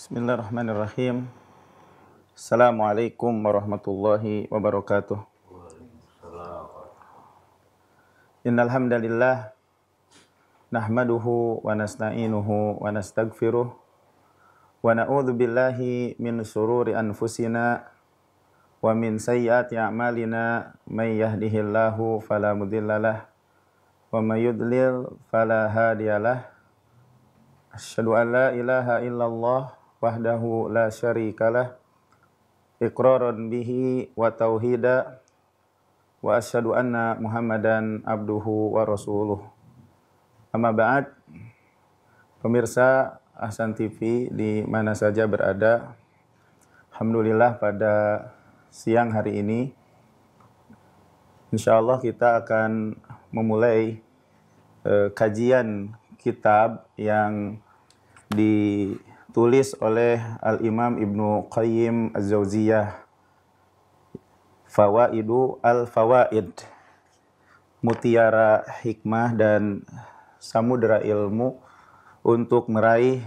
Bismillahirrahmanirrahim. Assalamualaikum warahmatullahi wabarakatuh. Innal hamdalillah nahmaduhu wa nasta'inuhu wa nastaghfiruh wa na'udzu billahi min shururi anfusina wa min sayyiati a'malina may yahdihillahu fala mudhillalah wa may yudlil fala hadiyalah asyhadu an la ilaha illallah wahdahu la syarikalah iqraran bihi wa tauhida wa asyhadu anna Muhammadan abduhu wa rasuluh. Amma ba'd. Pemirsa Ahsan TV di mana saja berada, alhamdulillah pada siang hari ini insyaallah kita akan memulai eh, kajian kitab yang di tulis oleh Al-Imam Ibnu Qayyim az zawziyah Fawaidu Al-Fawaid Mutiara Hikmah dan Samudera Ilmu untuk meraih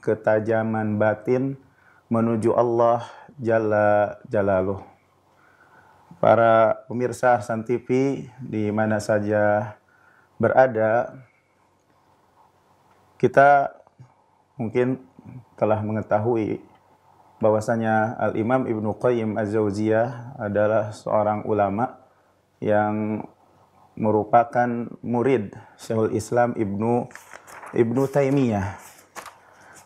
ketajaman batin menuju Allah Jalla Jalaluh. Para pemirsa Hasan TV di mana saja berada, kita mungkin telah mengetahui bahwasanya Al-Imam Ibnu Qayyim az Jauziyah adalah seorang ulama yang merupakan murid Syekhul Islam Ibnu Ibnu Taimiyah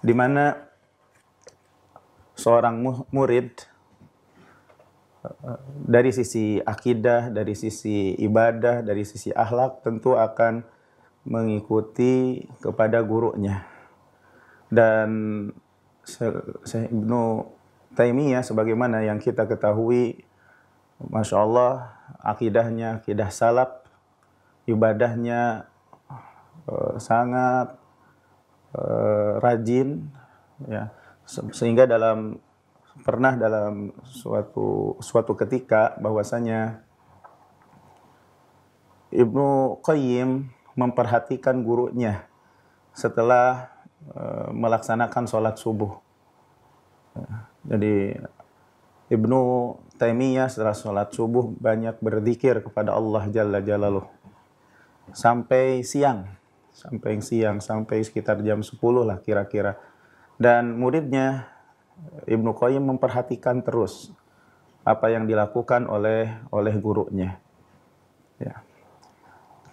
di mana seorang murid eh, dari sisi akidah, dari sisi ibadah, dari sisi akhlak tentu akan mengikuti kepada gurunya dan Syekh Ibnu Taimiyah sebagaimana yang kita ketahui Masya Allah akidahnya akidah salaf ibadahnya eh, sangat eh, rajin ya sehingga dalam pernah dalam suatu suatu ketika bahwasanya Ibnu Qayyim memperhatikan gurunya setelah Eh, melaksanakan sholat subuh. Eh, jadi Ibnu Taimiyah setelah sholat subuh banyak berzikir kepada Allah Jalla Jalaluh. Sampai siang, sampai siang, sampai sekitar jam 10 lah kira-kira. Dan muridnya Ibnu Qayyim memperhatikan terus apa yang dilakukan oleh oleh gurunya. Ya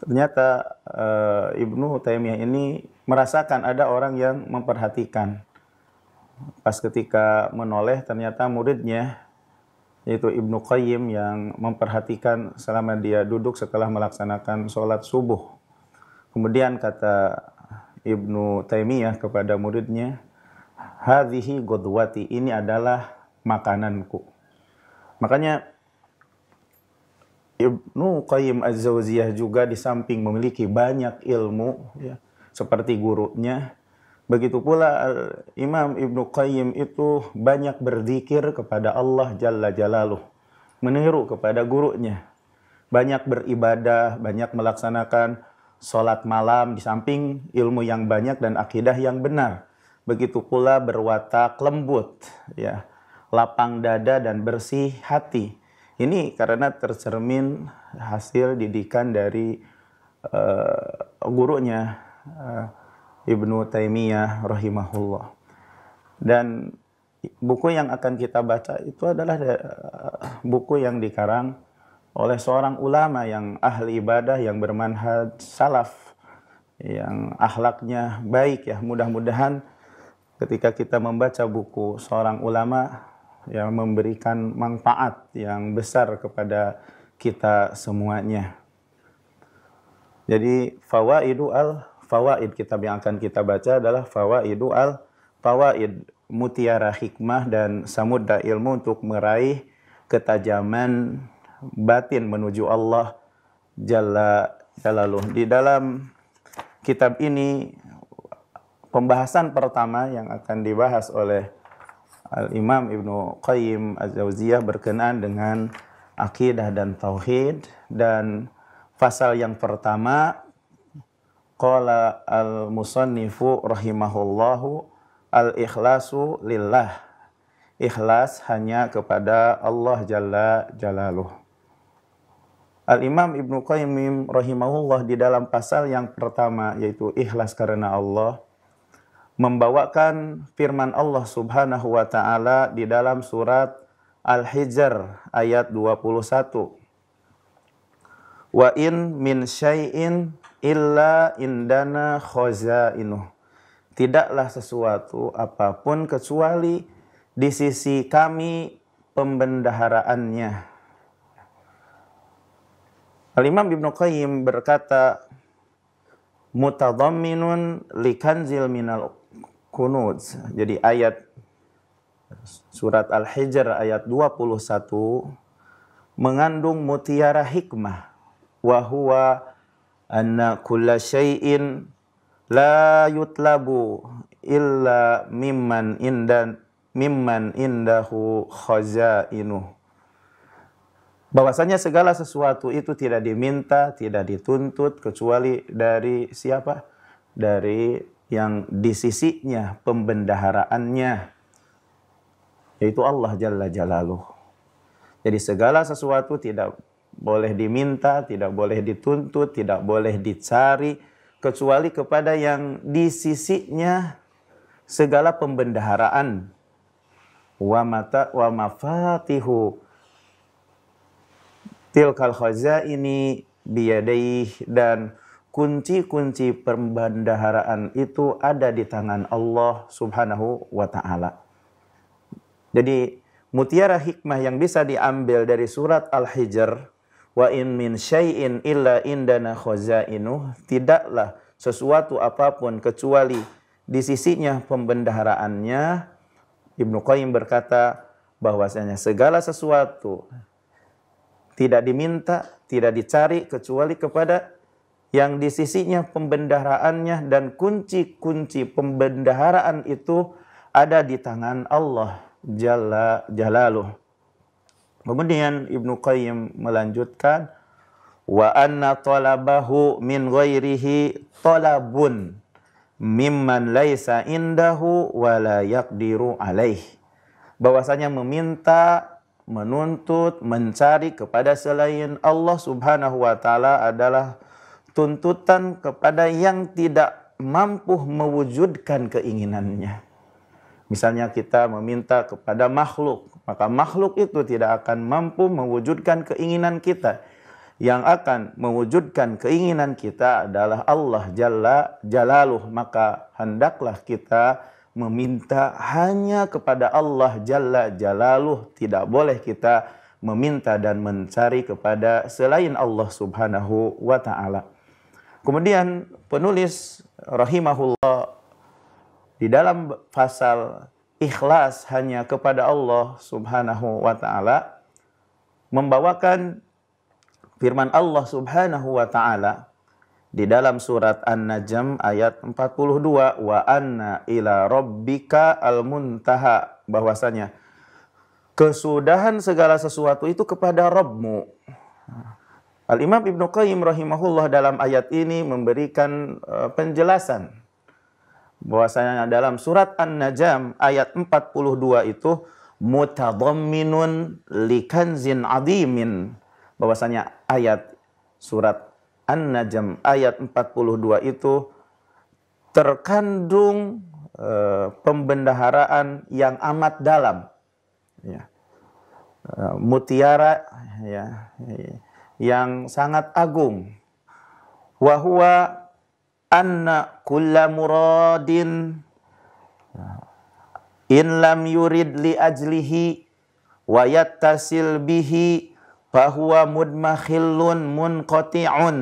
ternyata e, Ibnu Taimiyah ini merasakan ada orang yang memperhatikan. Pas ketika menoleh ternyata muridnya yaitu Ibnu Qayyim yang memperhatikan selama dia duduk setelah melaksanakan sholat subuh. Kemudian kata Ibnu Taimiyah kepada muridnya, Hadihi godwati, ini adalah makananku. Makanya Ibnu Qayyim Az-Zawziyah juga di samping memiliki banyak ilmu ya, seperti gurunya, begitu pula eh, Imam Ibnu Qayyim itu banyak berzikir kepada Allah Jalla Jalaluh, meniru kepada gurunya. Banyak beribadah, banyak melaksanakan sholat malam di samping ilmu yang banyak dan akidah yang benar. Begitu pula berwatak lembut, ya, lapang dada dan bersih hati ini karena tercermin hasil didikan dari uh, gurunya uh, Ibnu Taimiyah rahimahullah. Dan buku yang akan kita baca itu adalah uh, buku yang dikarang oleh seorang ulama yang ahli ibadah yang bermanhaj salaf yang akhlaknya baik ya mudah-mudahan ketika kita membaca buku seorang ulama yang memberikan manfaat yang besar kepada kita semuanya. Jadi fawaidu al fawaid kitab yang akan kita baca adalah fawaidu al fawaid mutiara hikmah dan samudra ilmu untuk meraih ketajaman batin menuju Allah Jalla Jalaluh. Di dalam kitab ini pembahasan pertama yang akan dibahas oleh Al-Imam Ibnu Qayyim Az-Zauziyah berkenaan dengan akidah dan tauhid dan pasal yang pertama qala al-musannifu rahimahullahu al-ikhlasu lillah. Ikhlas hanya kepada Allah Jalla Jalaluh. Al-Imam Ibnu Qayyim rahimahullah di dalam pasal yang pertama yaitu ikhlas karena Allah membawakan firman Allah Subhanahu wa taala di dalam surat Al-Hijr ayat 21. Wa in min syai'in illa indana khaza'inu Tidaklah sesuatu apapun kecuali di sisi kami pembendaharaannya. Al-Imam Ibn Qayyim berkata, Mutadhamminun likanzil minal kunut. Jadi ayat surat Al-Hijr ayat 21 mengandung mutiara hikmah wa huwa anna kulla syai'in la yutlabu illa mimman indan mimman indahu khazainuh bahwasanya segala sesuatu itu tidak diminta, tidak dituntut kecuali dari siapa? Dari yang di sisinya pembendaharaannya yaitu Allah Jalla Jalaluh. Jadi segala sesuatu tidak boleh diminta, tidak boleh dituntut, tidak boleh dicari kecuali kepada yang di sisinya segala pembendaharaan. Wa mata wa mafatihu tilkal khazaini biyadaih dan kunci-kunci perbendaharaan itu ada di tangan Allah Subhanahu wa taala. Jadi mutiara hikmah yang bisa diambil dari surat Al-Hijr wa in min syai'in illa indana khazainuh tidaklah sesuatu apapun kecuali di sisinya pembendaharaannya Ibnu Qayyim berkata bahwasanya segala sesuatu tidak diminta, tidak dicari kecuali kepada yang di sisinya pembendaharaannya dan kunci-kunci pembendaharaan itu ada di tangan Allah Jalla Jalaluh. Kemudian Ibnu Qayyim melanjutkan wa anna talabahu min ghairihi talabun mimman laisa indahu wa la yaqdiru alaih. Bahwasanya meminta, menuntut, mencari kepada selain Allah Subhanahu wa taala adalah tuntutan kepada yang tidak mampu mewujudkan keinginannya. Misalnya kita meminta kepada makhluk, maka makhluk itu tidak akan mampu mewujudkan keinginan kita. Yang akan mewujudkan keinginan kita adalah Allah Jalla Jalaluh. Maka hendaklah kita meminta hanya kepada Allah Jalla Jalaluh. Tidak boleh kita meminta dan mencari kepada selain Allah Subhanahu wa taala. Kemudian penulis rahimahullah di dalam pasal ikhlas hanya kepada Allah Subhanahu wa taala membawakan firman Allah Subhanahu wa taala di dalam surat An-Najm ayat 42 wa anna ila rabbika al-muntaha bahwasanya kesudahan segala sesuatu itu kepada Rabbmu. Al-Imam Ibn Qayyim rahimahullah dalam ayat ini memberikan uh, penjelasan bahwasanya dalam surat An-Najm ayat 42 itu mutadamminun likanzin adimin bahwasanya ayat surat An-Najm ayat 42 itu terkandung e, pembendaharaan yang amat dalam ya. e, mutiara ya, ya, ya yang sangat agung. Wahwa anna kulla muradin in lam yurid li ajlihi wa yattasil bihi fahuwa mudmakhillun munqati'un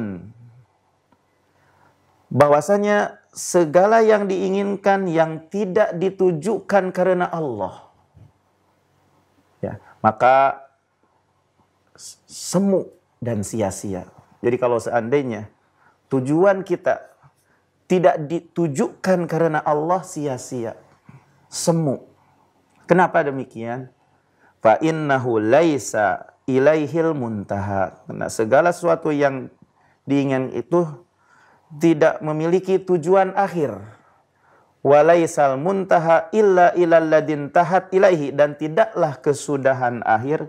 bahwasanya segala yang diinginkan yang tidak ditujukan karena Allah ya maka semu dan sia-sia. Jadi kalau seandainya tujuan kita tidak ditujukan karena Allah sia-sia, semu. Kenapa demikian? Fa innahu laisa ilaihil muntaha. Karena segala sesuatu yang diinginkan itu tidak memiliki tujuan akhir. Walaisal muntaha illa ilal ladin tahat ilaihi dan tidaklah kesudahan akhir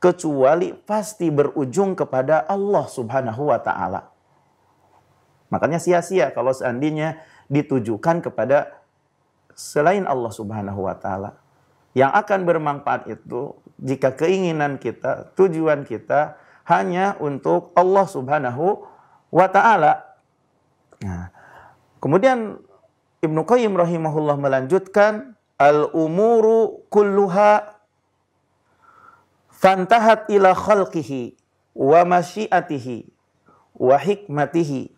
kecuali pasti berujung kepada Allah Subhanahu wa taala. Makanya sia-sia kalau seandainya ditujukan kepada selain Allah Subhanahu wa taala. Yang akan bermanfaat itu jika keinginan kita, tujuan kita hanya untuk Allah Subhanahu wa taala. Nah, kemudian Ibnu Qayyim rahimahullah melanjutkan al umuru kulluha fantahat ila khalqihi wa masyiatihi wa hikmatihi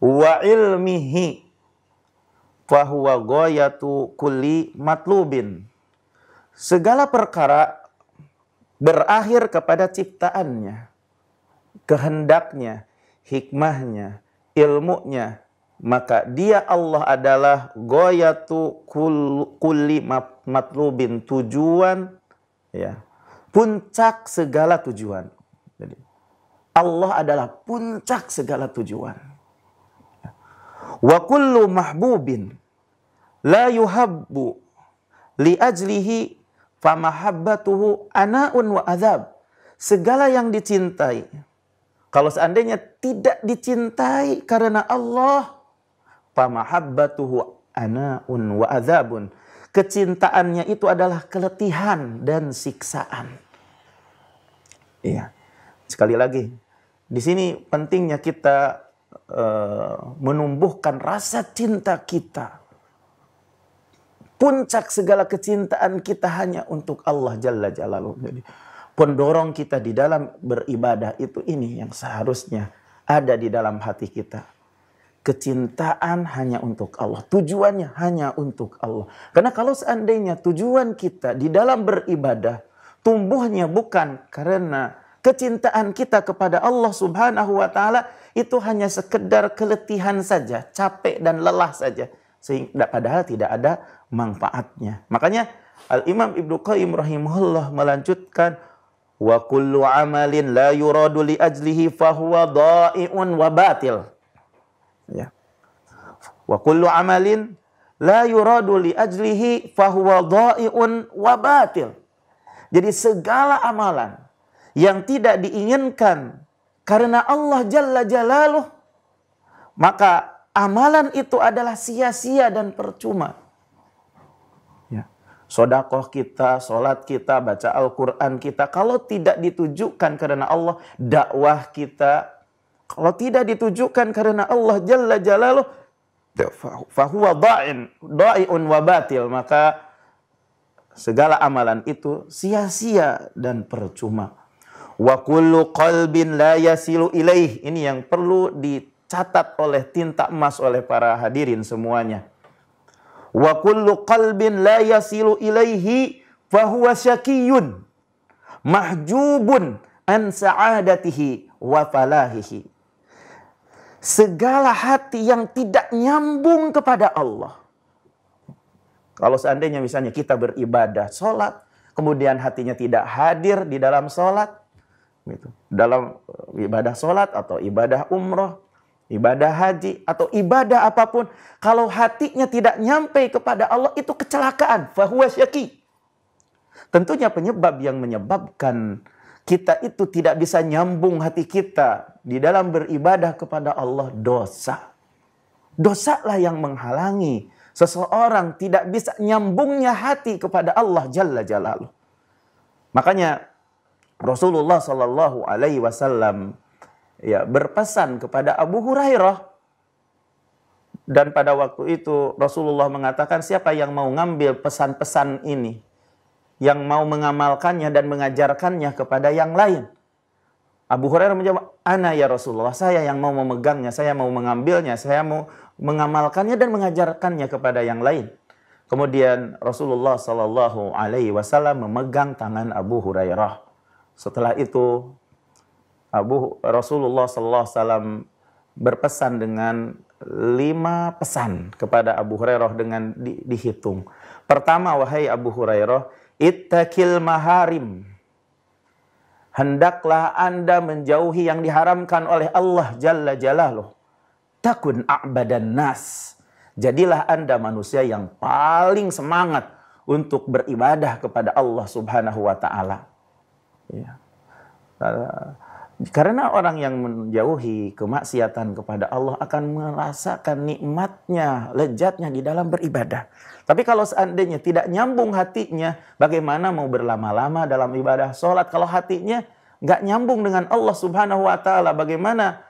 wa ilmihi huwa goyatu kulli matlubin. Segala perkara berakhir kepada ciptaannya, kehendaknya, hikmahnya, ilmunya. Maka dia Allah adalah goyatu kulli matlubin, tujuan ya puncak segala tujuan. Jadi Allah adalah puncak segala tujuan. Wa kullu mahbubin la yuhabbu li ajlihi mahabbatuhu anaun wa azab. Segala yang dicintai. Kalau seandainya tidak dicintai karena Allah, fa mahabbatuhu anaun wa azabun. Kecintaannya itu adalah keletihan dan siksaan. Iya. Sekali lagi, di sini pentingnya kita uh, menumbuhkan rasa cinta kita. Puncak segala kecintaan kita hanya untuk Allah Jalla Jalaluhu. Jadi pendorong kita di dalam beribadah itu ini yang seharusnya ada di dalam hati kita. Kecintaan hanya untuk Allah. Tujuannya hanya untuk Allah. Karena kalau seandainya tujuan kita di dalam beribadah tumbuhnya bukan karena kecintaan kita kepada Allah Subhanahu wa taala itu hanya sekedar keletihan saja, capek dan lelah saja sehingga padahal tidak ada manfaatnya. Makanya Al Imam Ibnu Qayyim rahimahullah melanjutkan wa kullu amalin la yuradu li ajlihi fahuwa dha'i'un wa batil. Ya. Wa kullu amalin la yuradu li ajlihi fahuwa dha'i'un wa batil. Jadi segala amalan yang tidak diinginkan karena Allah Jalla Jalaluh, maka amalan itu adalah sia-sia dan percuma. Ya. Sodakoh kita, sholat kita, baca Al-Quran kita, kalau tidak ditujukan karena Allah, dakwah kita, kalau tidak ditujukan karena Allah Jalla Jalaluh, fahuwa da'in, da'iun wa batil, maka segala amalan itu sia-sia dan percuma. Wa kullu qalbin la yasilu ilaih. Ini yang perlu dicatat oleh tinta emas oleh para hadirin semuanya. Wa kullu qalbin la yasilu ilaihi fahuwa syakiyun mahjubun an sa'adatihi wa falahihi. Segala hati yang tidak nyambung kepada Allah kalau seandainya misalnya kita beribadah sholat, kemudian hatinya tidak hadir di dalam sholat, gitu. dalam eh, ibadah sholat atau ibadah umroh, ibadah haji atau ibadah apapun, kalau hatinya tidak nyampe kepada Allah itu kecelakaan. Fahuwa syaki. Tentunya penyebab yang menyebabkan kita itu tidak bisa nyambung hati kita di dalam beribadah kepada Allah dosa. Dosalah yang menghalangi seseorang tidak bisa nyambungnya hati kepada Allah Jalla Jalaluh. Makanya Rasulullah Shallallahu Alaihi Wasallam ya berpesan kepada Abu Hurairah dan pada waktu itu Rasulullah mengatakan siapa yang mau ngambil pesan-pesan ini yang mau mengamalkannya dan mengajarkannya kepada yang lain. Abu Hurairah menjawab, "Ana ya Rasulullah, saya yang mau memegangnya, saya mau mengambilnya, saya mau mengamalkannya dan mengajarkannya kepada yang lain. Kemudian Rasulullah Shallallahu Alaihi Wasallam memegang tangan Abu Hurairah. Setelah itu Abu Rasulullah Shallallahu Alaihi Wasallam berpesan dengan lima pesan kepada Abu Hurairah dengan di, dihitung. Pertama, wahai Abu Hurairah, ittaqil maharim. Hendaklah anda menjauhi yang diharamkan oleh Allah Jalla Jalaluh takun a'badan nas. Jadilah Anda manusia yang paling semangat untuk beribadah kepada Allah Subhanahu wa taala. Ya. Karena orang yang menjauhi kemaksiatan kepada Allah akan merasakan nikmatnya, lejatnya di dalam beribadah. Tapi kalau seandainya tidak nyambung hatinya, bagaimana mau berlama-lama dalam ibadah sholat? Kalau hatinya nggak nyambung dengan Allah Subhanahu Wa Taala, bagaimana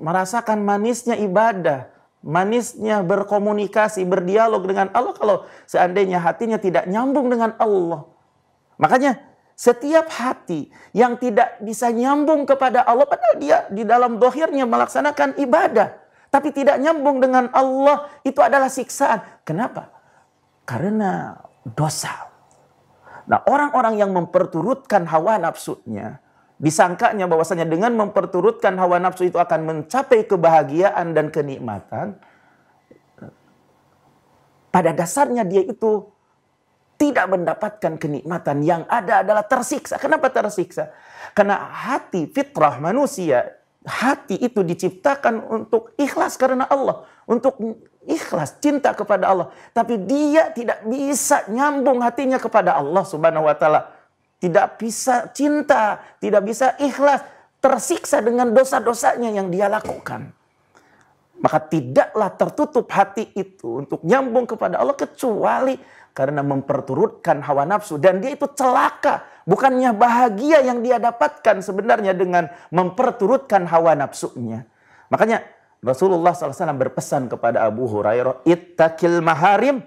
merasakan manisnya ibadah, manisnya berkomunikasi, berdialog dengan Allah kalau seandainya hatinya tidak nyambung dengan Allah. Makanya setiap hati yang tidak bisa nyambung kepada Allah padahal dia di dalam dohirnya melaksanakan ibadah tapi tidak nyambung dengan Allah itu adalah siksaan. Kenapa? Karena dosa. Nah, orang-orang yang memperturutkan hawa nafsunya, disangkanya bahwasanya dengan memperturutkan hawa nafsu itu akan mencapai kebahagiaan dan kenikmatan pada dasarnya dia itu tidak mendapatkan kenikmatan yang ada adalah tersiksa. Kenapa tersiksa? Karena hati fitrah manusia, hati itu diciptakan untuk ikhlas karena Allah, untuk ikhlas cinta kepada Allah, tapi dia tidak bisa nyambung hatinya kepada Allah Subhanahu wa taala tidak bisa cinta, tidak bisa ikhlas, tersiksa dengan dosa-dosanya yang dia lakukan. Maka tidaklah tertutup hati itu untuk nyambung kepada Allah kecuali karena memperturutkan hawa nafsu dan dia itu celaka, bukannya bahagia yang dia dapatkan sebenarnya dengan memperturutkan hawa nafsunya. Makanya Rasulullah SAW berpesan kepada Abu Hurairah, "Ittakil maharim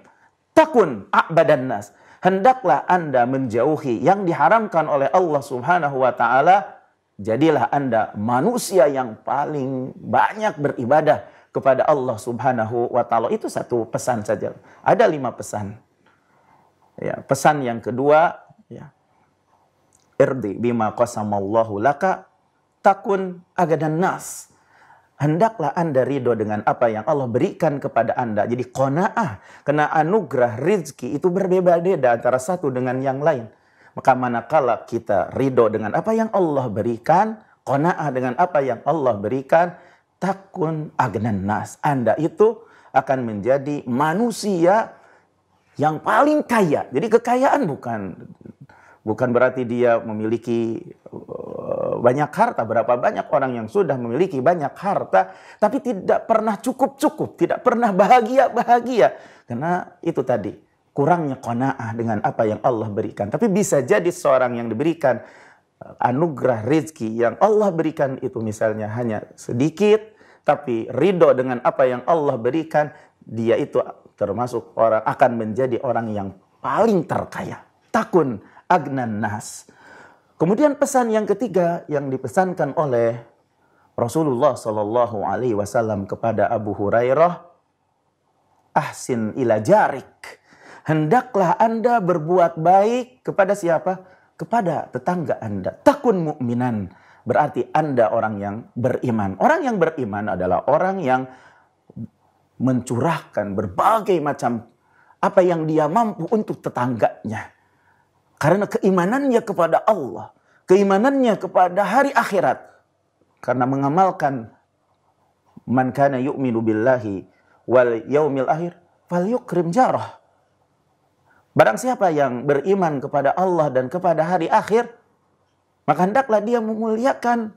takun a'badan nas." hendaklah Anda menjauhi yang diharamkan oleh Allah Subhanahu wa taala, jadilah Anda manusia yang paling banyak beribadah kepada Allah Subhanahu wa taala. Itu satu pesan saja. Ada lima pesan. Ya, pesan yang kedua, ya. Irdi bima qasamallahu laka takun agadan nas. Hendaklah Anda ridho dengan apa yang Allah berikan kepada Anda. Jadi kona'ah, kena anugerah, rizki itu berbeda-beda antara satu dengan yang lain. Maka manakala kita ridho dengan apa yang Allah berikan, kona'ah dengan apa yang Allah berikan, takun agnan nas. Anda itu akan menjadi manusia yang paling kaya. Jadi kekayaan bukan bukan berarti dia memiliki banyak harta, berapa banyak orang yang sudah memiliki banyak harta, tapi tidak pernah cukup-cukup, tidak pernah bahagia-bahagia. Karena itu tadi, kurangnya kona'ah dengan apa yang Allah berikan. Tapi bisa jadi seorang yang diberikan eh, anugerah rezeki yang Allah berikan itu misalnya hanya sedikit, tapi ridho dengan apa yang Allah berikan, dia itu termasuk orang akan menjadi orang yang paling terkaya. Takun agnan nas Kemudian pesan yang ketiga yang dipesankan oleh Rasulullah Shallallahu Alaihi Wasallam kepada Abu Hurairah, ahsin ila jarik. Hendaklah anda berbuat baik kepada siapa? Kepada tetangga anda. Takun mukminan berarti anda orang yang beriman. Orang yang beriman adalah orang yang mencurahkan berbagai macam apa yang dia mampu untuk tetangganya. Karena keimanannya kepada Allah, keimanannya kepada hari akhirat. Karena mengamalkan man kana yu'minu billahi wal yaumil akhir fal yukrim jarah. Barang siapa yang beriman kepada Allah dan kepada hari akhir, maka hendaklah dia memuliakan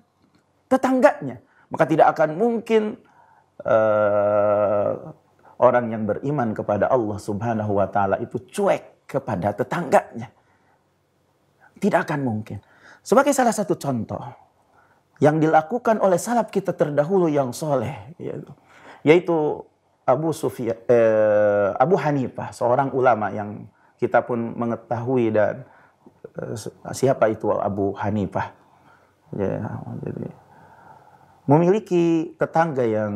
tetangganya. Maka tidak akan mungkin uh, orang yang beriman kepada Allah Subhanahu wa taala itu cuek kepada tetangganya. Tidak akan mungkin. Sebagai salah satu contoh yang dilakukan oleh salaf kita terdahulu yang soleh, yaitu, Abu Sufya, eh, Abu Hanifah, seorang ulama yang kita pun mengetahui dan eh, siapa itu Abu Hanifah. Ya, jadi memiliki tetangga yang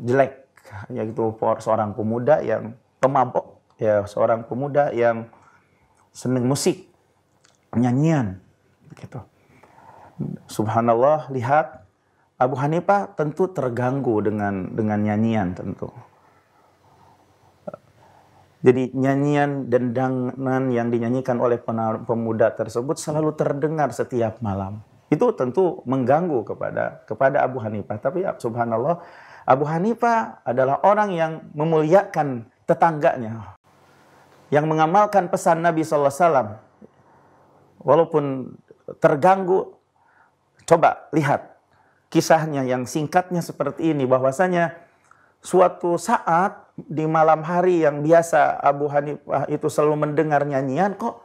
jelek, yaitu seorang pemuda yang pemabok, ya seorang pemuda yang seneng musik, nyanyian gitu. Subhanallah lihat Abu Hanifah tentu terganggu dengan dengan nyanyian tentu. Jadi nyanyian dendangan yang dinyanyikan oleh pemuda tersebut selalu terdengar setiap malam. Itu tentu mengganggu kepada kepada Abu Hanifah. Tapi ya, subhanallah Abu Hanifah adalah orang yang memuliakan tetangganya. Yang mengamalkan pesan Nabi sallallahu alaihi wasallam walaupun terganggu, coba lihat kisahnya yang singkatnya seperti ini bahwasanya suatu saat di malam hari yang biasa Abu Hanifah itu selalu mendengar nyanyian kok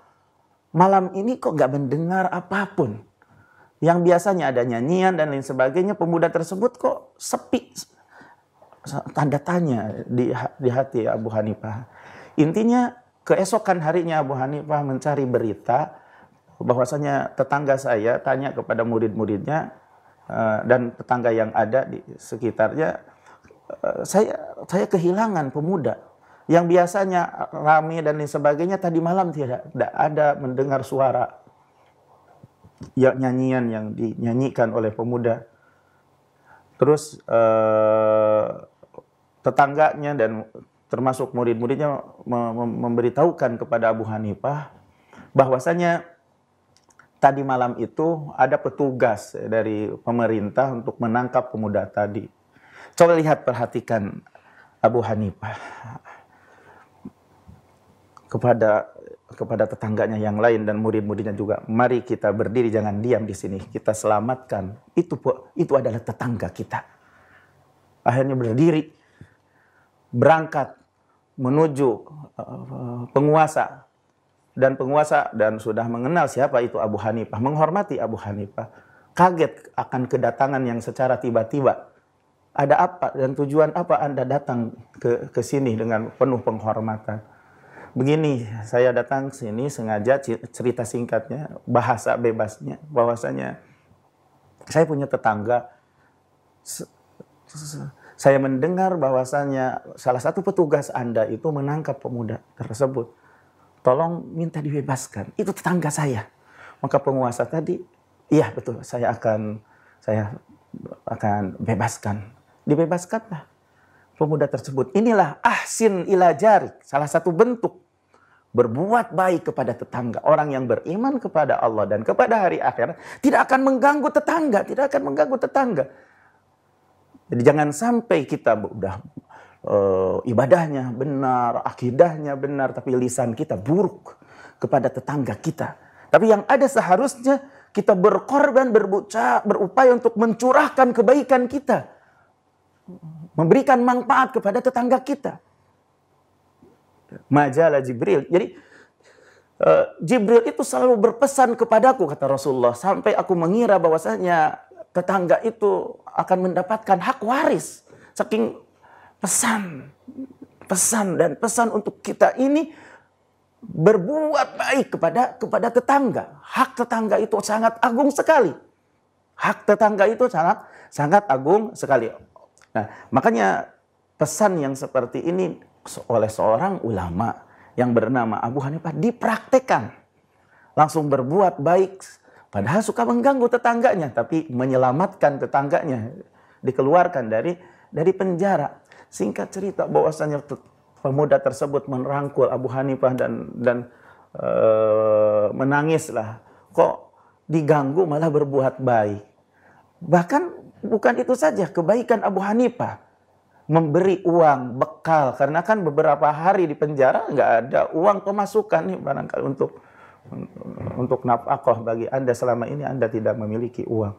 malam ini kok nggak mendengar apapun yang biasanya ada nyanyian dan lain sebagainya pemuda tersebut kok sepi tanda tanya di, di hati Abu Hanifah intinya keesokan harinya Abu Hanifah mencari berita bahwasanya tetangga saya tanya kepada murid-muridnya eh, dan tetangga yang ada di sekitarnya eh, saya saya kehilangan pemuda yang biasanya rame dan lain sebagainya tadi malam tidak, tidak ada mendengar suara ya, nyanyian yang dinyanyikan oleh pemuda terus eh, tetangganya dan termasuk murid-muridnya memberitahukan kepada Abu Hanifah bahwasanya tadi malam itu ada petugas dari pemerintah untuk menangkap pemuda tadi. Coba lihat perhatikan Abu Hanifah kepada kepada tetangganya yang lain dan murid-muridnya juga. Mari kita berdiri jangan diam di sini. Kita selamatkan. Itu itu adalah tetangga kita. Akhirnya berdiri berangkat menuju eh, penguasa dan penguasa dan sudah mengenal siapa itu Abu Hanifah, menghormati Abu Hanifah, kaget akan kedatangan yang secara tiba-tiba. Ada apa dan tujuan apa Anda datang ke ke sini dengan penuh penghormatan? Begini, saya datang ke sini sengaja cerita singkatnya, bahasa bebasnya bahwasanya saya punya tetangga saya mendengar bahwasanya salah satu petugas Anda itu menangkap pemuda tersebut tolong minta dibebaskan. Itu tetangga saya. Maka penguasa tadi, iya betul, saya akan saya akan bebaskan. Dibebaskanlah pemuda tersebut. Inilah ahsin ila jari, salah satu bentuk berbuat baik kepada tetangga. Orang yang beriman kepada Allah dan kepada hari akhirat tidak akan mengganggu tetangga, tidak akan mengganggu tetangga. Jadi jangan sampai kita udah uh, ibadahnya benar, akidahnya benar, tapi lisan kita buruk kepada tetangga kita. Tapi yang ada seharusnya kita berkorban, berbuca, berupaya untuk mencurahkan kebaikan kita. Memberikan manfaat kepada tetangga kita. Majalah Jibril. Jadi uh, Jibril itu selalu berpesan kepadaku kata Rasulullah sampai aku mengira bahwasanya tetangga itu akan mendapatkan hak waris saking pesan, pesan dan pesan untuk kita ini berbuat baik kepada kepada tetangga. Hak tetangga itu sangat agung sekali. Hak tetangga itu sangat sangat agung sekali. Nah, makanya pesan yang seperti ini oleh seorang ulama yang bernama Abu Hanifah dipraktekkan. Langsung berbuat baik padahal suka mengganggu tetangganya tapi menyelamatkan tetangganya dikeluarkan dari dari penjara Singkat cerita bahwasannya pemuda tersebut merangkul Abu Hanifah dan dan e, menangislah. Kok diganggu malah berbuat baik. Bahkan bukan itu saja, kebaikan Abu Hanifah memberi uang bekal karena kan beberapa hari di penjara nggak ada uang pemasukan nih barangkali untuk untuk nafkah bagi Anda selama ini Anda tidak memiliki uang.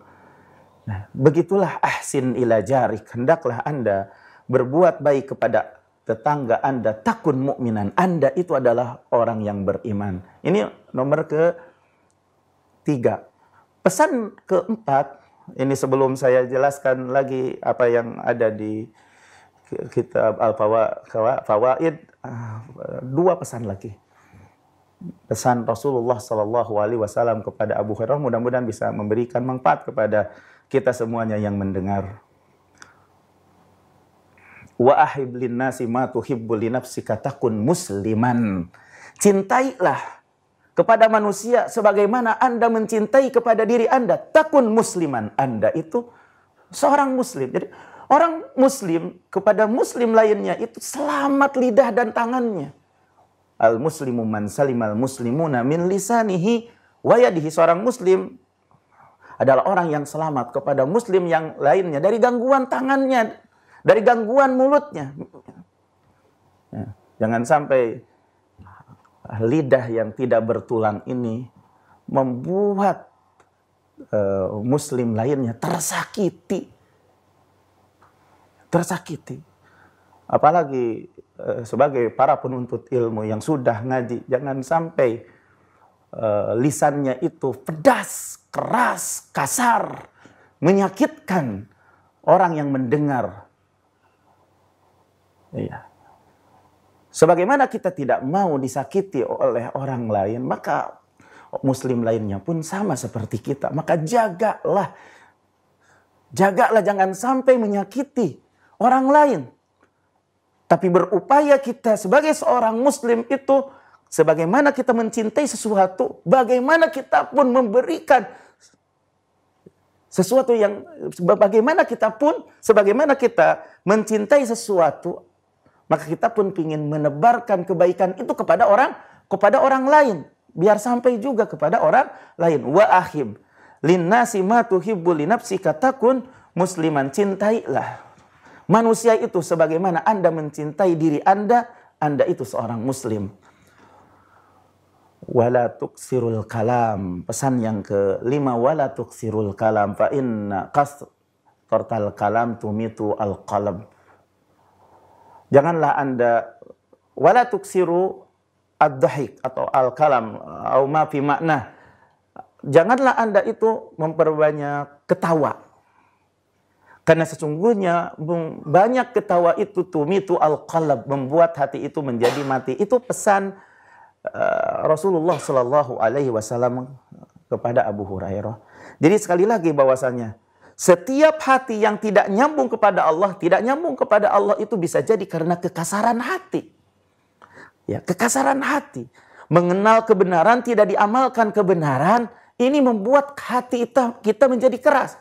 Nah, begitulah ahsin ila jarik. Hendaklah Anda berbuat baik kepada tetangga Anda, takun mukminan Anda itu adalah orang yang beriman. Ini nomor ke tiga. Pesan keempat, ini sebelum saya jelaskan lagi apa yang ada di kitab Al-Fawaid, ah, dua pesan lagi. Pesan Rasulullah Shallallahu Alaihi Wasallam kepada Abu Hurairah mudah-mudahan bisa memberikan manfaat kepada kita semuanya yang mendengar wa ahib nasi ma tuhibbu li nafsika takun musliman. Cintailah kepada manusia sebagaimana Anda mencintai kepada diri Anda. Takun musliman. Anda itu seorang muslim. Jadi orang muslim kepada muslim lainnya itu selamat lidah dan tangannya. Al muslimu man salimal muslimuna min lisanihi wa yadihi. Seorang muslim adalah orang yang selamat kepada muslim yang lainnya dari gangguan tangannya dari gangguan mulutnya. Ya, jangan sampai lidah yang tidak bertulang ini membuat uh, muslim lainnya tersakiti. Tersakiti. Apalagi uh, sebagai para penuntut ilmu yang sudah ngaji, jangan sampai uh, lisannya itu pedas, keras, kasar, menyakitkan orang yang mendengar Iya. Sebagaimana kita tidak mau disakiti oleh orang lain, maka muslim lainnya pun sama seperti kita. Maka jagalah. Jagalah jangan sampai menyakiti orang lain. Tapi berupaya kita sebagai seorang muslim itu sebagaimana kita mencintai sesuatu, bagaimana kita pun memberikan sesuatu yang bagaimana kita pun sebagaimana kita mencintai sesuatu maka kita pun ingin menebarkan kebaikan itu kepada orang kepada orang lain. Biar sampai juga kepada orang lain. Wa ahib. Linnasi ma tuhibbu linafsika takun musliman. Cintailah. Manusia itu sebagaimana Anda mencintai diri Anda, Anda itu seorang muslim. Wala tuksirul kalam. Pesan yang ke lima Wala tuksirul kalam. Fa inna kasr tortal kalam tumitu al qalam. Janganlah Anda wala tuksiru ad-dhahik atau al-kalam uh, au ma fi makna. Janganlah Anda itu memperbanyak ketawa. Karena sesungguhnya banyak ketawa itu tumitu al-qalb, membuat hati itu menjadi mati. Itu pesan uh, Rasulullah Shallallahu alaihi wasallam kepada Abu Hurairah. Jadi sekali lagi bahwasanya setiap hati yang tidak nyambung kepada Allah, tidak nyambung kepada Allah itu bisa jadi karena kekasaran hati. Ya, kekasaran hati. Mengenal kebenaran tidak diamalkan kebenaran, ini membuat hati kita, kita menjadi keras.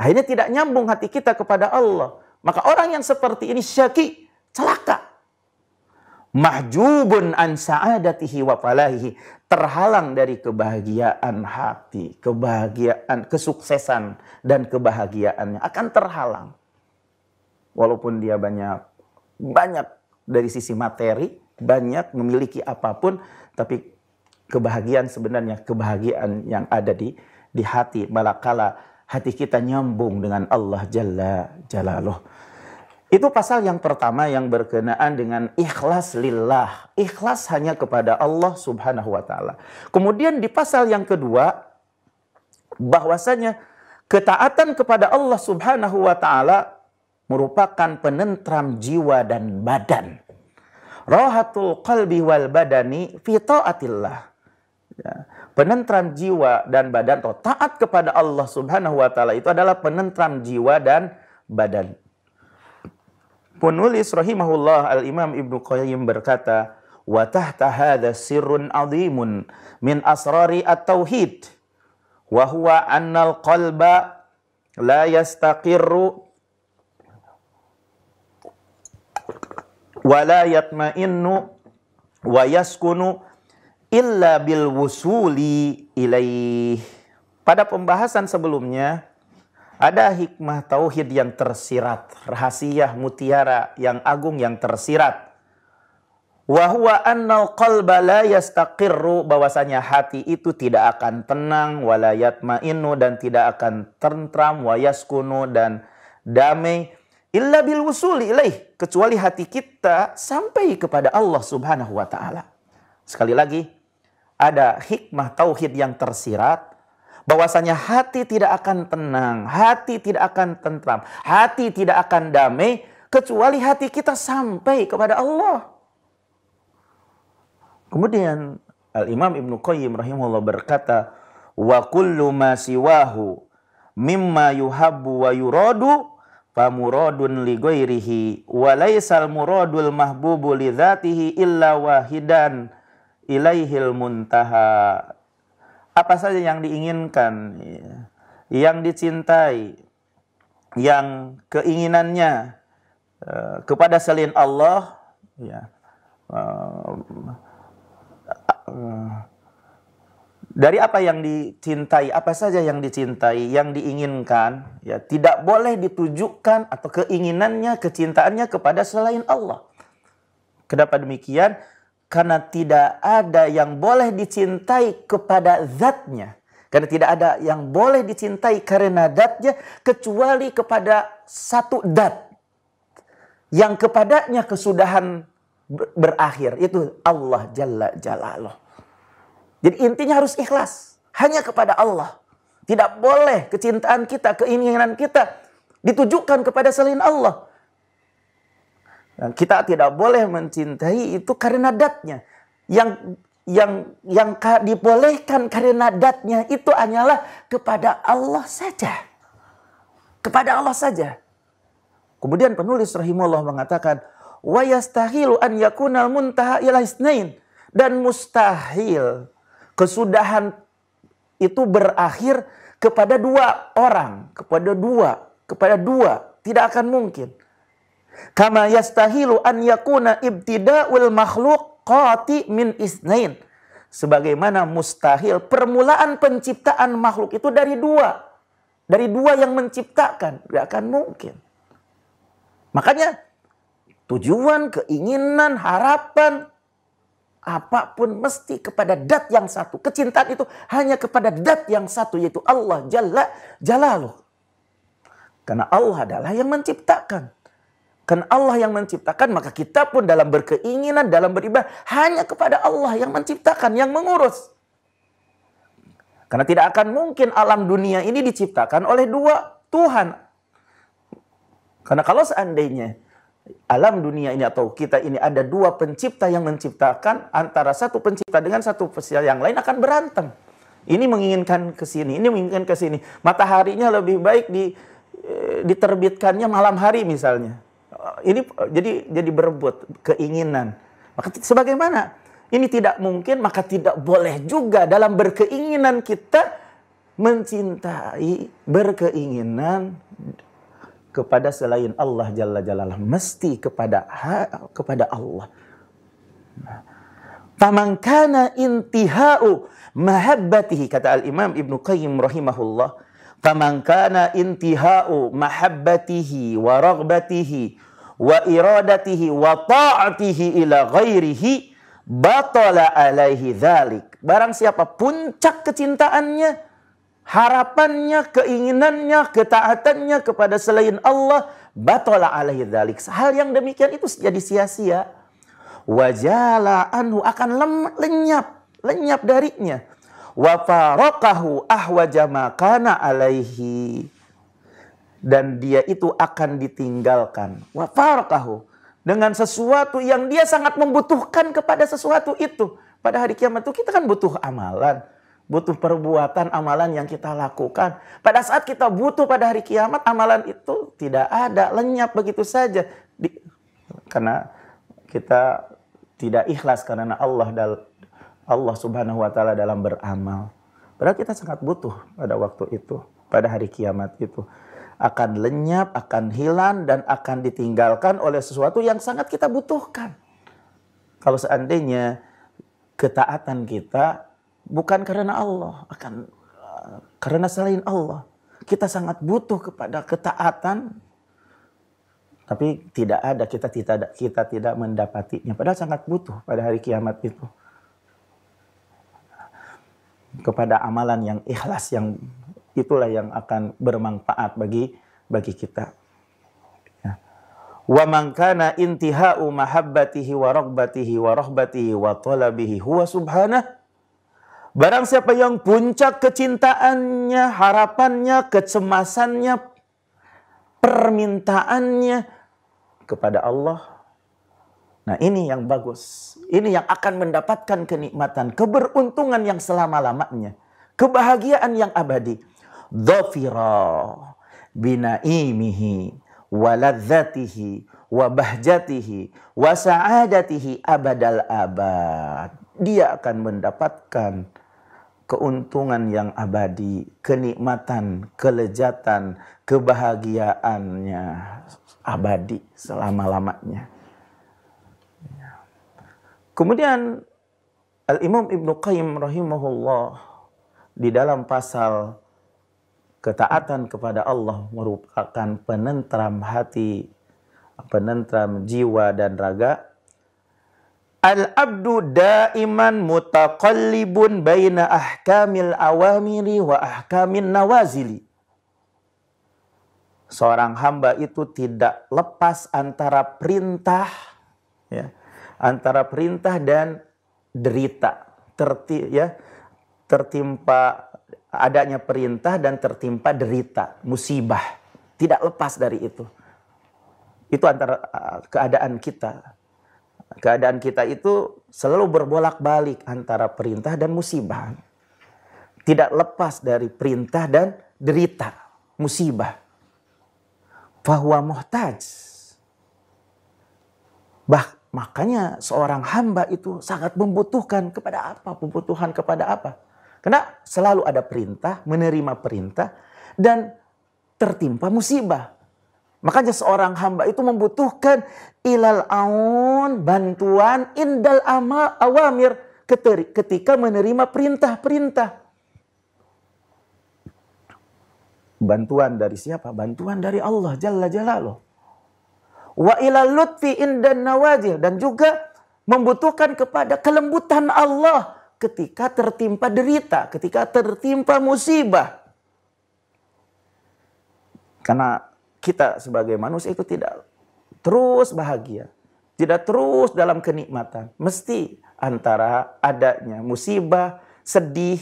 Akhirnya tidak nyambung hati kita kepada Allah. Maka orang yang seperti ini syaki, celaka mahjubun an sa'adatihi wa falahihi terhalang dari kebahagiaan hati, kebahagiaan, kesuksesan dan kebahagiaannya akan terhalang. Walaupun dia banyak banyak dari sisi materi, banyak memiliki apapun tapi kebahagiaan sebenarnya kebahagiaan yang ada di di hati malakala hati kita nyambung dengan Allah Jalla Jalaluh. Itu pasal yang pertama yang berkenaan dengan ikhlas lillah. Ikhlas hanya kepada Allah Subhanahu wa taala. Kemudian di pasal yang kedua bahwasanya ketaatan kepada Allah Subhanahu wa taala merupakan penentram jiwa dan badan. Rohatul qalbi wal badani fi taatillah. Ya. Penentram jiwa dan badan atau taat kepada Allah Subhanahu wa taala itu adalah penentram jiwa dan badan. Penulis rahimahullah Al-Imam Ibnu Qayyim berkata, "Wa tahta hadha sirrun 'azimun min asrari at-tauhid, wa huwa anna al-qalba la yastaqirru wa la yatma'innu wa yaskunu illa bil wusuli ilaih." Pada pembahasan sebelumnya, ada hikmah tauhid yang tersirat, rahasia mutiara yang agung yang tersirat. Wahwa annal qalba la yastaqirru bahwasanya hati itu tidak akan tenang wala yatmainu dan tidak akan tentram wa yaskunu dan damai illa bil wusuli ilaih kecuali hati kita sampai kepada Allah Subhanahu wa taala. Sekali lagi ada hikmah tauhid yang tersirat, bahwasanya hati tidak akan tenang, hati tidak akan tentram, hati tidak akan damai kecuali hati kita sampai kepada Allah. Kemudian Al-Imam Ibnu Qayyim rahimahullah berkata, "Wa kullu ma siwahu mimma yuhabbu wa yuradu famuradun li ghairihi wa muradul mahbubu li illa wahidan ilaihil muntaha." apa saja yang diinginkan, iya. yang dicintai, yang keinginannya eh, kepada selain Allah, ya, dari apa yang dicintai, apa saja yang dicintai, yang diinginkan, ya tidak boleh ditujukan atau keinginannya, kecintaannya kepada selain Allah. Kenapa demikian? karena tidak ada yang boleh dicintai kepada zatnya. Karena tidak ada yang boleh dicintai karena zatnya, kecuali kepada satu zat Yang kepadanya kesudahan berakhir. Itu Allah Jalla Jalaluh. Jadi intinya harus ikhlas. Hanya kepada Allah. Tidak boleh kecintaan kita, keinginan kita ditujukan kepada selain Allah. Kita tidak boleh mencintai itu karena datnya. Yang yang yang dibolehkan karena datnya itu hanyalah kepada Allah saja. Kepada Allah saja. Kemudian penulis rahimullah mengatakan, "Wa yastahilu an yakuna muntaha ila isnain." Dan mustahil kesudahan itu berakhir kepada dua orang, kepada dua, kepada dua, tidak akan mungkin. Kama yastahilu an yakuna ibtida'ul makhluk qati min isnain. Sebagaimana mustahil permulaan penciptaan makhluk itu dari dua. Dari dua yang menciptakan. Tidak akan mungkin. Makanya tujuan, keinginan, harapan, apapun mesti kepada dat yang satu. Kecintaan itu hanya kepada dat yang satu yaitu Allah Jalla Jalaluh. Karena Allah adalah yang menciptakan. Kan Allah yang menciptakan, maka kita pun dalam berkeinginan, dalam beribadah, hanya kepada Allah yang menciptakan, yang mengurus. Karena tidak akan mungkin alam dunia ini diciptakan oleh dua Tuhan. Karena kalau seandainya alam dunia ini atau kita ini ada dua pencipta yang menciptakan, antara satu pencipta dengan satu pencipta yang lain akan berantem. Ini menginginkan ke sini, ini menginginkan ke sini. Mataharinya lebih baik di, eh, diterbitkannya malam hari misalnya. Eh, ini eh, jadi jadi berebut keinginan. Maka sebagaimana ini tidak mungkin maka tidak boleh juga dalam berkeinginan kita mencintai berkeinginan kepada selain Allah Jalla Jalalah mesti kepada ha, kepada Allah. kana intihau mahabbatihi kata Al Imam Ibnu Qayyim rahimahullah. kana intihau mahabbatihi wa raghbatihi wa iradatihi wa ta'atihi ila ghairihi batala alaihi dhalik. Barang siapa puncak kecintaannya, harapannya, keinginannya, ketaatannya kepada selain Allah, batala alaihi dhalik. Hal yang demikian itu jadi sia-sia. Wajala anhu akan lem, lenyap, lenyap darinya. Wafarokahu ahwa jamakana alaihi dan dia itu akan ditinggalkan. Wa dengan sesuatu yang dia sangat membutuhkan kepada sesuatu itu. Pada hari kiamat itu kita kan butuh amalan, butuh perbuatan amalan yang kita lakukan. Pada saat kita butuh pada hari kiamat amalan itu tidak ada, lenyap begitu saja. Di, karena kita tidak ikhlas karena Allah dal, Allah Subhanahu wa taala dalam beramal. Padahal kita sangat butuh pada waktu itu, pada hari kiamat itu akan lenyap, akan hilang, dan akan ditinggalkan oleh sesuatu yang sangat kita butuhkan. Kalau seandainya ketaatan kita bukan karena Allah, akan eh, karena selain Allah. Kita sangat butuh kepada ketaatan, tapi tidak ada kita tidak kita tidak mendapatinya. Padahal sangat butuh pada hari kiamat itu kepada amalan yang ikhlas yang itulah yang akan bermanfaat bagi bagi kita. Ya. Wa man kana intiha'u mahabbatihi wa raghbatihi wa rahbatihi wa talabihi huwa subhanahu Barang siapa yang puncak kecintaannya, harapannya, kecemasannya, permintaannya kepada Allah. Nah ini yang bagus. Ini yang akan mendapatkan kenikmatan, keberuntungan yang selama-lamanya. Kebahagiaan yang abadi dhafira binaimihi wa ladzatihi wa bahjatihi wa sa'adatihi abadal abad. Dia akan mendapatkan keuntungan yang abadi, kenikmatan, kelejatan, kebahagiaannya abadi selama-lamanya. Kemudian Al-Imam Ibn Qayyim rahimahullah di dalam pasal ketaatan kepada Allah merupakan penentram hati, penentram jiwa dan raga. Al-abdu daiman mutaqallibun baina ahkamil awamiri wa ahkamin nawazili. Seorang hamba itu tidak lepas antara perintah ya, antara perintah dan derita, terti, ya, tertimpa adanya perintah dan tertimpa derita, musibah. Tidak lepas dari itu. Itu antara keadaan kita. Keadaan kita itu selalu berbolak-balik antara perintah dan musibah. Tidak lepas dari perintah dan derita, musibah. Fahuwa muhtaj. Bah, makanya seorang hamba itu sangat membutuhkan kepada apa? Kebutuhan kepada apa? Karena selalu ada perintah, menerima perintah, dan tertimpa musibah. Makanya seorang hamba itu membutuhkan ilal aun, bantuan, indal ama, awamir ketika menerima perintah-perintah. Bantuan dari siapa? Bantuan dari Allah Jalla Jalaluh. Wa ilal lutfi indan nawajih. Dan juga membutuhkan kepada kelembutan Allah ketika tertimpa derita, ketika tertimpa musibah. Karena kita sebagai manusia itu tidak terus bahagia, tidak terus dalam kenikmatan. Mesti antara adanya musibah, sedih,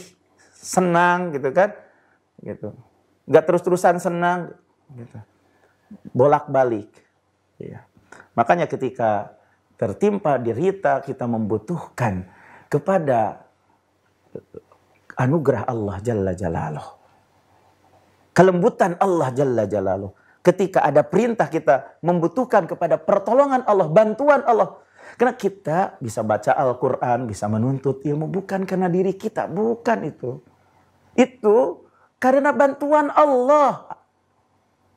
senang gitu kan. Gitu. Gak terus-terusan senang gitu. Bolak-balik. Ya. Makanya ketika tertimpa derita kita membutuhkan kepada anugerah Allah Jalla Jalaluh. Kelembutan Allah Jalla Jalaluh. Ketika ada perintah kita membutuhkan kepada pertolongan Allah, bantuan Allah. Karena kita bisa baca Al-Quran, bisa menuntut ilmu. Bukan karena diri kita, bukan itu. Itu karena bantuan Allah.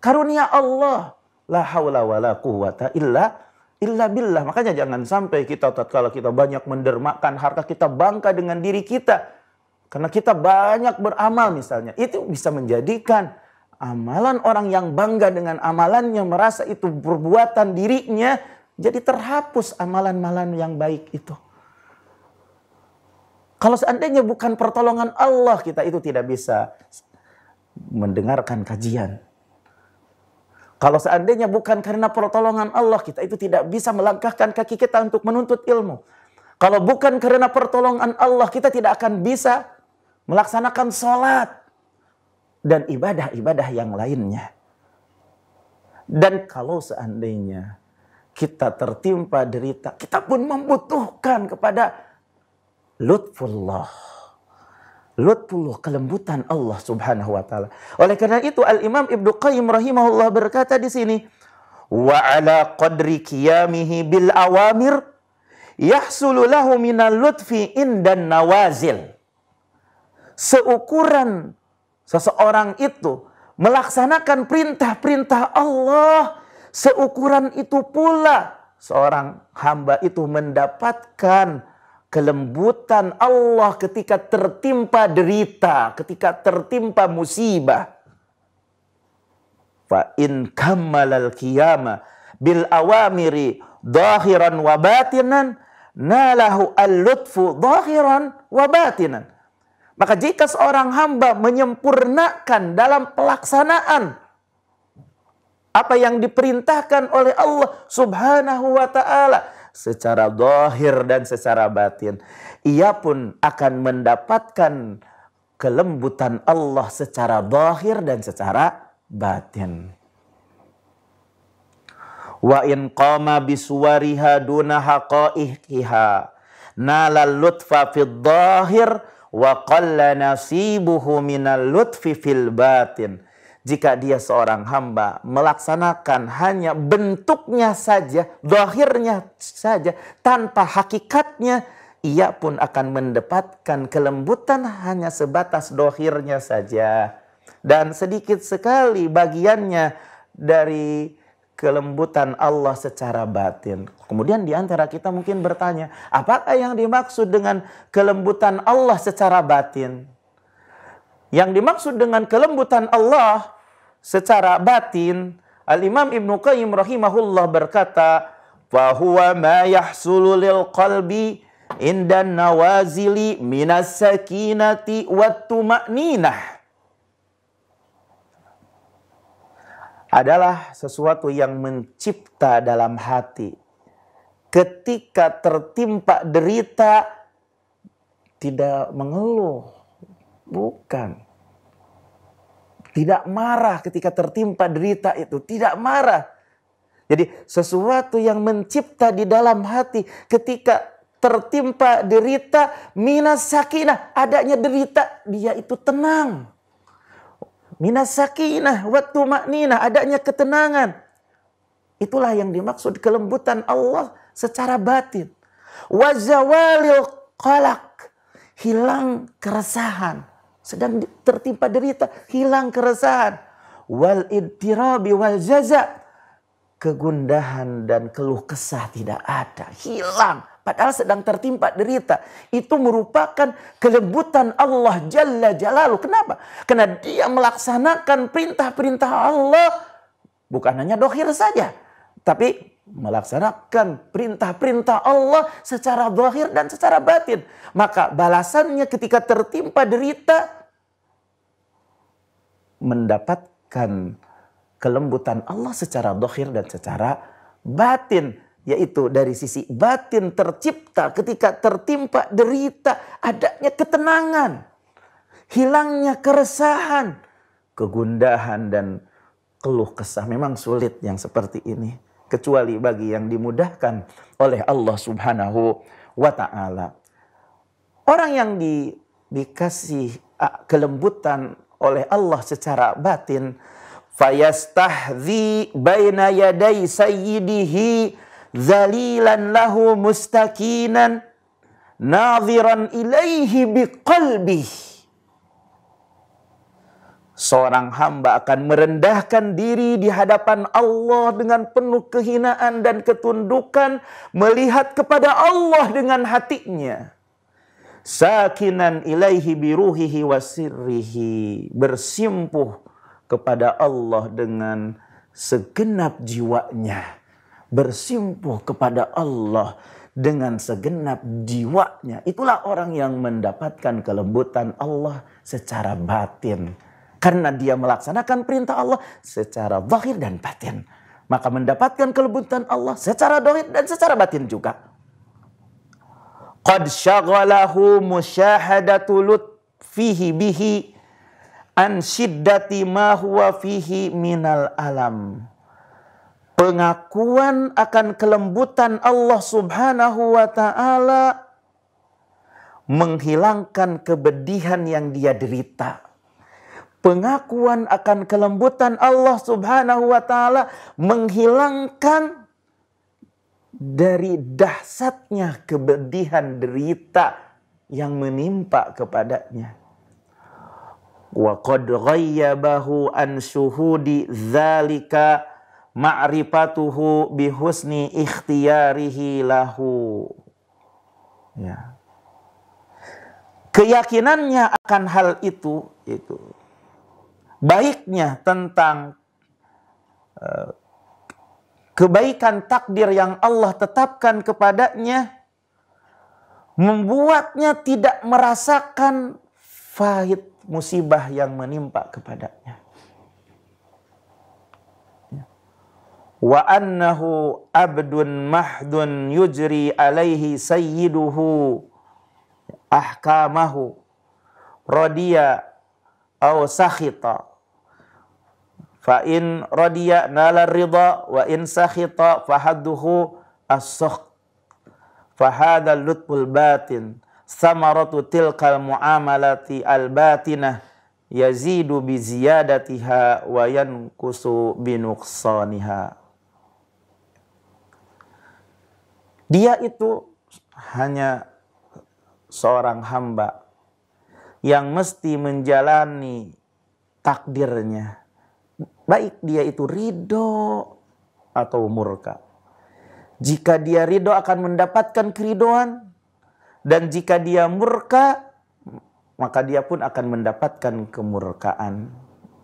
Karunia Allah. La hawla wa la quwata illa illa billah. Makanya jangan sampai kita tatkala kita banyak mendermakan harta kita bangga dengan diri kita. Karena kita banyak beramal misalnya. Itu bisa menjadikan amalan orang yang bangga dengan amalannya merasa itu perbuatan dirinya jadi terhapus amalan-amalan yang baik itu. Kalau seandainya bukan pertolongan Allah kita itu tidak bisa mendengarkan kajian, kalau seandainya bukan karena pertolongan Allah, kita itu tidak bisa melangkahkan kaki kita untuk menuntut ilmu. Kalau bukan karena pertolongan Allah, kita tidak akan bisa melaksanakan sholat dan ibadah-ibadah yang lainnya. Dan kalau seandainya kita tertimpa derita, kita pun membutuhkan kepada lutfullah lutfullah kelembutan Allah Subhanahu wa taala. Oleh karena itu Al Imam Ibnu Qayyim rahimahullah berkata di sini wa ala qadri qiyamihi bil awamir yahsulu lahu minal lutfi indan nawazil. Seukuran seseorang itu melaksanakan perintah-perintah Allah seukuran itu pula seorang hamba itu mendapatkan kelembutan Allah ketika tertimpa derita, ketika tertimpa musibah. Fa in kamalal qiyama bil awamiri dahiran wa batinan nalahu al-lutfu dahiran wa batinan. Maka jika seorang hamba menyempurnakan dalam pelaksanaan apa yang diperintahkan oleh Allah Subhanahu wa taala secara dohir dan secara batin. Ia pun akan mendapatkan kelembutan Allah secara dohir dan secara batin. Wa in qama biswariha duna haqaiqiha nala lutfa fid dohir wa qalla nasibuhu minal lutfi fil batin jika dia seorang hamba melaksanakan hanya bentuknya saja, zahirnya saja, tanpa hakikatnya, ia pun akan mendapatkan kelembutan hanya sebatas dohirnya saja. Dan sedikit sekali bagiannya dari kelembutan Allah secara batin. Kemudian di antara kita mungkin bertanya, apakah yang dimaksud dengan kelembutan Allah secara batin? Yang dimaksud dengan kelembutan Allah secara batin Al-Imam Ibnu Qayyim rahimahullah berkata bahwa ma yahsulu lil qalbi inda nawazili minas sakinati wat adalah sesuatu yang mencipta dalam hati ketika tertimpa derita tidak mengeluh bukan tidak marah ketika tertimpa derita itu. Tidak marah. Jadi sesuatu yang mencipta di dalam hati ketika tertimpa derita minas sakinah adanya derita dia itu tenang minas sakinah waktu maknina adanya ketenangan itulah yang dimaksud kelembutan Allah secara batin wazawalil kolak hilang keresahan sedang tertimpa derita, hilang keresahan. Wal ittirabi wal jaza. Kegundahan dan keluh kesah tidak ada, hilang. Padahal sedang tertimpa derita. Itu merupakan kelembutan Allah Jalla Jalalu. Kenapa? Karena dia melaksanakan perintah-perintah Allah. Bukan hanya dohir saja. Tapi melaksanakan perintah-perintah Allah secara zahir dan secara batin. Maka balasannya ketika tertimpa derita mendapatkan kelembutan Allah secara zahir dan secara batin yaitu dari sisi batin tercipta ketika tertimpa derita adanya ketenangan hilangnya keresahan kegundahan dan keluh kesah memang sulit yang seperti ini kecuali bagi yang dimudahkan oleh Allah Subhanahu wa taala. Orang yang di, dikasih kelembutan oleh Allah secara batin fayastahzi baina yaday sayyidihi zalilan lahu mustakinan nadhiran ilaihi biqalbihi Seorang hamba akan merendahkan diri di hadapan Allah dengan penuh kehinaan dan ketundukan, melihat kepada Allah dengan hatinya. Sakinan ilaihi biruhihi wasirrihi. Bersimpuh kepada Allah dengan segenap jiwanya. Bersimpuh kepada Allah dengan segenap jiwanya. Itulah orang yang mendapatkan kelembutan Allah secara batin karena dia melaksanakan perintah Allah secara zahir dan batin. Maka mendapatkan kelembutan Allah secara zahir dan secara batin juga. Qad syaghalahu musyahadatu lutfihi bihi an syiddati ma huwa fihi minal alam pengakuan akan kelembutan Allah Subhanahu wa taala menghilangkan kebedihan yang dia derita pengakuan akan kelembutan Allah Subhanahu wa taala menghilangkan dari dahsyatnya kebedihan derita yang menimpa kepadanya. Wa qad ghayyabahu an syuhudi dzalika ma'rifatuhu bi husni ikhtiyarihi lahu. Ya. Keyakinannya akan hal itu itu baiknya tentang eh, kebaikan takdir yang Allah tetapkan kepadanya membuatnya tidak merasakan fahit musibah yang menimpa kepadanya. Wa annahu abdun mahdun yujri alaihi sayyiduhu ahkamahu radiya aw sakhita fa in radiya nala ridha wa in sakhita fa hadduhu as-sakh fa hadha lutful batin samaratu tilkal muamalati al-batinah yazidu bi ziyadatiha wa yanqusu bi nuqsaniha dia itu hanya seorang hamba yang mesti menjalani takdirnya. Baik dia itu ridho atau murka. Jika dia ridho akan mendapatkan keridoan. Dan jika dia murka, maka dia pun akan mendapatkan kemurkaan.